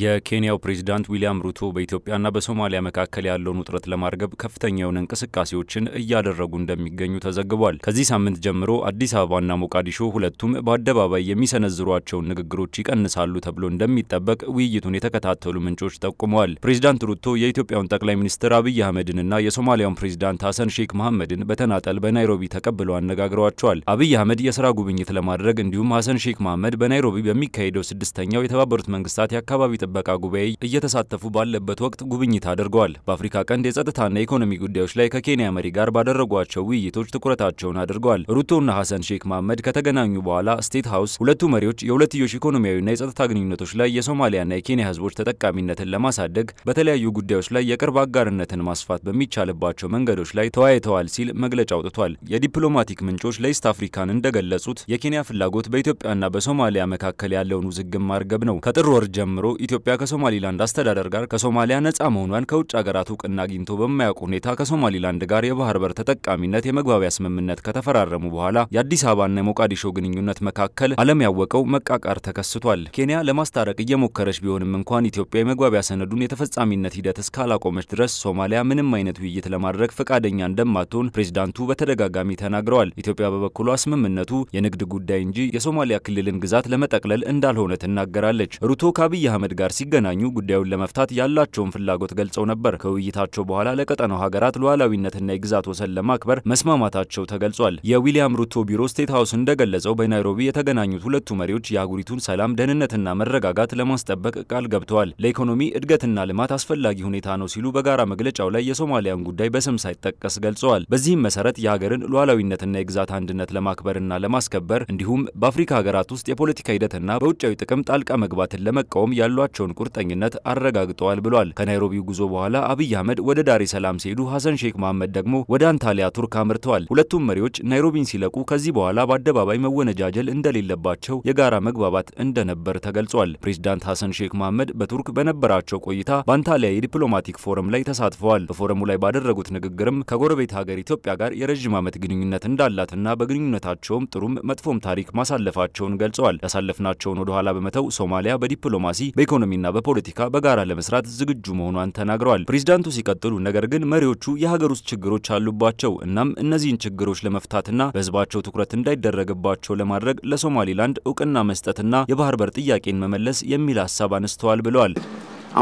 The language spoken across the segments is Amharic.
የኬንያው ፕሬዚዳንት ዊልያም ሩቶ በኢትዮጵያና በሶማሊያ መካከል ያለውን ውጥረት ለማርገብ ከፍተኛ የሆነ እንቅስቃሴዎችን እያደረጉ እንደሚገኙ ተዘግቧል። ከዚህ ሳምንት ጀምሮ አዲስ አበባና ሞቃዲሾ ሁለቱም በአደባባይ የሚሰነዝሯቸውን ንግግሮች ይቀንሳሉ ተብሎ እንደሚጠበቅ ውይይቱን የተከታተሉ ምንጮች ጠቁመዋል። ፕሬዚዳንት ሩቶ የኢትዮጵያውን ጠቅላይ ሚኒስትር አብይ አህመድንና የሶማሊያውን ፕሬዚዳንት ሐሰን ሼክ መሐመድን በተናጠል በናይሮቢ ተቀብለው አነጋግረዋቸዋል። አብይ አህመድ የስራ ጉብኝት ለማድረግ እንዲሁም ሐሰን ሼክ መሐመድ በናይሮቢ በሚካሄደው ስድስተኛው የተባበሩት መንግስታት የአካባቢ ጥበቃ ጉባኤ እየተሳተፉ ባለበት ወቅት ጉብኝት አድርገዋል። በአፍሪካ ቀንድ የጸጥታና የኢኮኖሚ ጉዳዮች ላይ ከኬንያ መሪ ጋር ባደረጓቸው ውይይቶች ትኩረታቸውን አድርገዋል። ሩቶና ሐሰን ሼክ መሐመድ ከተገናኙ በኋላ ስቴት ሀውስ ሁለቱ መሪዎች የሁለትዮሽ ኢኮኖሚያዊና የጸጥታ ግንኙነቶች ላይ የሶማሊያና የኬንያ ህዝቦች ተጠቃሚነትን ለማሳደግ በተለያዩ ጉዳዮች ላይ የቅርብ አጋርነትን ማስፋት በሚቻልባቸው መንገዶች ላይ ተወያይተዋል ሲል መግለጫ አውጥቷል። የዲፕሎማቲክ ምንጮች ለኢስት አፍሪካን እንደገለጹት የኬንያ ፍላጎት በኢትዮጵያና በሶማሊያ መካከል ያለውን ውዝግብ ማርገብ ነው። ከጥር ወር ጀምሮ ኢትዮጵያ ከሶማሊላንድ አስተዳደር ጋር ከሶማሊያ ነጻ መሆኗን ከውጭ ሀገራት እውቅና አግኝቶ በማያውቅ ሁኔታ ከሶማሊላንድ ጋር የባህር በር ተጠቃሚነት የመግባቢያ ስምምነት ከተፈራረሙ በኋላ የአዲስ አበባና የሞቃዲሾ ግንኙነት መካከል ዓለም ያወቀው መቃቃር ተከስቷል። ኬንያ ለማስታረቅ እየሞከረች ቢሆንም እንኳን ኢትዮጵያ የመግባቢያ ሰነዱን የተፈጻሚነት ሂደት እስካላቆመች ድረስ ሶማሊያ ምንም አይነት ውይይት ለማድረግ ፈቃደኛ እንደማትሆን ፕሬዚዳንቱ በተደጋጋሚ ተናግረዋል። ኢትዮጵያ በበኩሏ ስምምነቱ የንግድ ጉዳይ እንጂ የሶማሊያ ክልልን ግዛት ለመጠቅለል እንዳልሆነ ትናገራለች። ሩቶ ከአብይ አህመድ ጋር ሲገናኙ ጉዳዩን ለመፍታት ያላቸውን ፍላጎት ገልጸው ነበር። ከውይይታቸው በኋላ ለቀጠናው ሀገራት ሉዓላዊነትና የግዛት ወሰን ለማክበር መስማማታቸው ተገልጿል። የዊሊያም ሩቶ ቢሮ ስቴት ሀውስ እንደገለጸው በናይሮቢ የተገናኙት ሁለቱ መሪዎች የአህጉሪቱን ሰላም፣ ደህንነትና መረጋጋት ለማስጠበቅ ቃል ገብተዋል። ለኢኮኖሚ እድገትና ልማት አስፈላጊ ሁኔታ ነው ሲሉ በጋራ መግለጫው ላይ የሶማሊያን ጉዳይ በስም ሳይጠቀስ ገልጸዋል። በዚህም መሰረት የሀገርን ሉዓላዊነትና የግዛት አንድነት ለማክበርና ለማስከበር እንዲሁም በአፍሪካ ሀገራት ውስጥ የፖለቲካ ሂደትና በውጫዊ ጥቅም ጣልቃ መግባትን ለመቃወም ያሏቸው ያላቸውን ቁርጠኝነት አረጋግጠዋል ብሏል። ከናይሮቢው ጉዞ በኋላ አብይ አህመድ ወደ ዳሬ ሰላም ሲሄዱ ሐሰን ሼክ መሐመድ ደግሞ ወደ አንታሊያ ቱርክ አምርተዋል። ሁለቱም መሪዎች ናይሮቢን ሲለቁ ከዚህ በኋላ በአደባባይ መወነጃጀል እንደሌለባቸው የጋራ መግባባት እንደነበር ተገልጿል። ፕሬዚዳንት ሐሰን ሼክ መሐመድ በቱርክ በነበራቸው ቆይታ በአንታሊያ የዲፕሎማቲክ ፎረም ላይ ተሳትፈዋል። በፎረሙ ላይ ባደረጉት ንግግርም ከጎረቤት ሀገር ኢትዮጵያ ጋር የረዥም ዓመት ግንኙነት እንዳላትና በግንኙነታቸውም ጥሩም መጥፎም ታሪክ ማሳለፋቸውን ገልጸዋል። ያሳለፍናቸውን ወደኋላ በመተው ሶማሊያ በዲፕሎማሲ በኢኮኖ በኢኮኖሚና በፖለቲካ በጋራ ለመስራት ዝግጁ መሆኗን ተናግረዋል። ፕሬዚዳንቱ ሲቀጥሉ ነገር ግን መሪዎቹ የሀገር ውስጥ ችግሮች አሉባቸው፣ እናም እነዚህን ችግሮች ለመፍታትና በህዝባቸው ትኩረት እንዳይደረግባቸው ለማድረግ ለሶማሊላንድ እውቅና መስጠትና የባህር በር ጥያቄን መመለስ የሚል ሀሳብ አነስተዋል ብለዋል።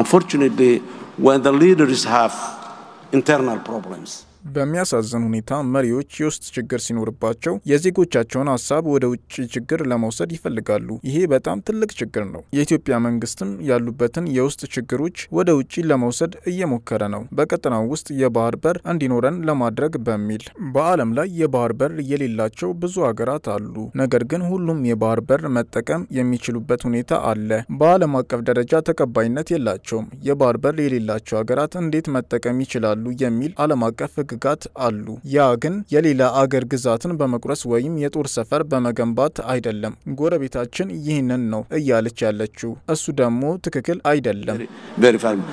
Unfortunately, when the leaders have internal problems, በሚያሳዝን ሁኔታ መሪዎች የውስጥ ችግር ሲኖርባቸው የዜጎቻቸውን ሀሳብ ወደ ውጭ ችግር ለመውሰድ ይፈልጋሉ። ይሄ በጣም ትልቅ ችግር ነው። የኢትዮጵያ መንግስትም ያሉበትን የውስጥ ችግሮች ወደ ውጭ ለመውሰድ እየሞከረ ነው። በቀጠናው ውስጥ የባህር በር እንዲኖረን ለማድረግ በሚል በዓለም ላይ የባህር በር የሌላቸው ብዙ ሀገራት አሉ። ነገር ግን ሁሉም የባህር በር መጠቀም የሚችሉበት ሁኔታ አለ። በዓለም አቀፍ ደረጃ ተቀባይነት የላቸውም። የባህር በር የሌላቸው ሀገራት እንዴት መጠቀም ይችላሉ የሚል ዓለም አቀፍ ህግ ህግጋት አሉ። ያ ግን የሌላ አገር ግዛትን በመቁረስ ወይም የጦር ሰፈር በመገንባት አይደለም። ጎረቤታችን ይህንን ነው እያለች ያለችው፣ እሱ ደግሞ ትክክል አይደለም።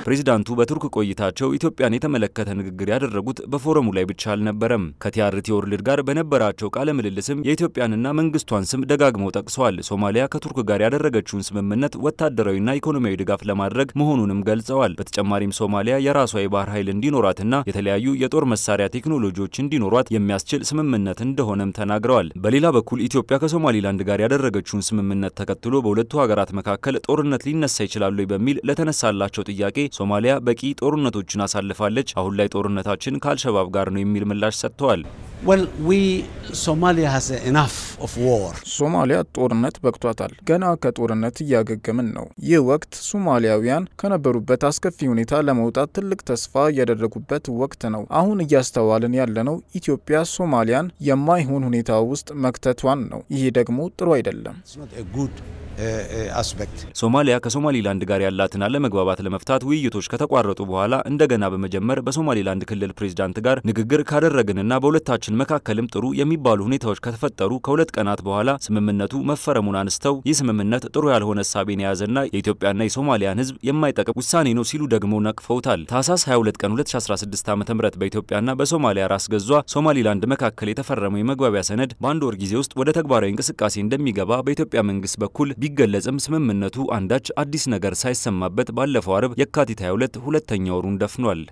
ፕሬዚዳንቱ በቱርክ ቆይታቸው ኢትዮጵያን የተመለከተ ንግግር ያደረጉት በፎረሙ ላይ ብቻ አልነበረም። ከቲያርቲ ወርልድ ጋር በነበራቸው ቃለ ምልልስም የኢትዮጵያንና መንግስቷን ስም ደጋግመው ጠቅሰዋል። ሶማሊያ ከቱርክ ጋር ያደረገችውን ስምምነት ወታደራዊና ኢኮኖሚያዊ ድጋፍ ለማድረግ መሆኑንም ገልጸዋል። በተጨማሪም ሶማሊያ የራሷ የባህር ኃይል እንዲኖራትና የተለያዩ የጦር መሳሪያ መሳሪያ ቴክኖሎጂዎች እንዲኖሯት የሚያስችል ስምምነት እንደሆነም ተናግረዋል። በሌላ በኩል ኢትዮጵያ ከሶማሊላንድ ጋር ያደረገችውን ስምምነት ተከትሎ በሁለቱ ሀገራት መካከል ጦርነት ሊነሳ ይችላሉ በሚል ለተነሳላቸው ጥያቄ ሶማሊያ በቂ ጦርነቶችን አሳልፋለች፣ አሁን ላይ ጦርነታችን ከአልሸባብ ጋር ነው የሚል ምላሽ ሰጥተዋል። ሶማሊያ ጦርነት በቅቷታል። ገና ከጦርነት እያገገምን ነው። ይህ ወቅት ሶማሊያውያን ከነበሩበት አስከፊ ሁኔታ ለመውጣት ትልቅ ተስፋ ያደረጉበት ወቅት ነው። አሁን እያስተዋልን ያለነው ኢትዮጵያ ሶማሊያን የማይሆን ሁኔታ ውስጥ መክተቷን ነው። ይህ ደግሞ ጥሩ አይደለም። አስፔክት ሶማሊያ ከሶማሊላንድ ጋር ያላትን አለመግባባት ለመፍታት ውይይቶች ከተቋረጡ በኋላ እንደገና በመጀመር በሶማሊላንድ ክልል ፕሬዚዳንት ጋር ንግግር ካደረግንና በሁለታችን መካከልም ጥሩ የሚባሉ ሁኔታዎች ከተፈጠሩ ከሁለት ቀናት በኋላ ስምምነቱ መፈረሙን አንስተው ይህ ስምምነት ጥሩ ያልሆነ እሳቤን የያዘና የኢትዮጵያና የሶማሊያን ሕዝብ የማይጠቅም ውሳኔ ነው ሲሉ ደግሞ ነቅፈውታል። ታህሳስ 22 ቀን 2016 ዓ.ም በኢትዮጵያና በሶማሊያ ራስ ገዟ ሶማሊላንድ መካከል የተፈረመው የመግባቢያ ሰነድ በአንድ ወር ጊዜ ውስጥ ወደ ተግባራዊ እንቅስቃሴ እንደሚገባ በኢትዮጵያ መንግስት በኩል ቢገለጽም ስምምነቱ አንዳች አዲስ ነገር ሳይሰማበት ባለፈው አርብ የካቲት 22 ሁለተኛ ወሩን ደፍኗል።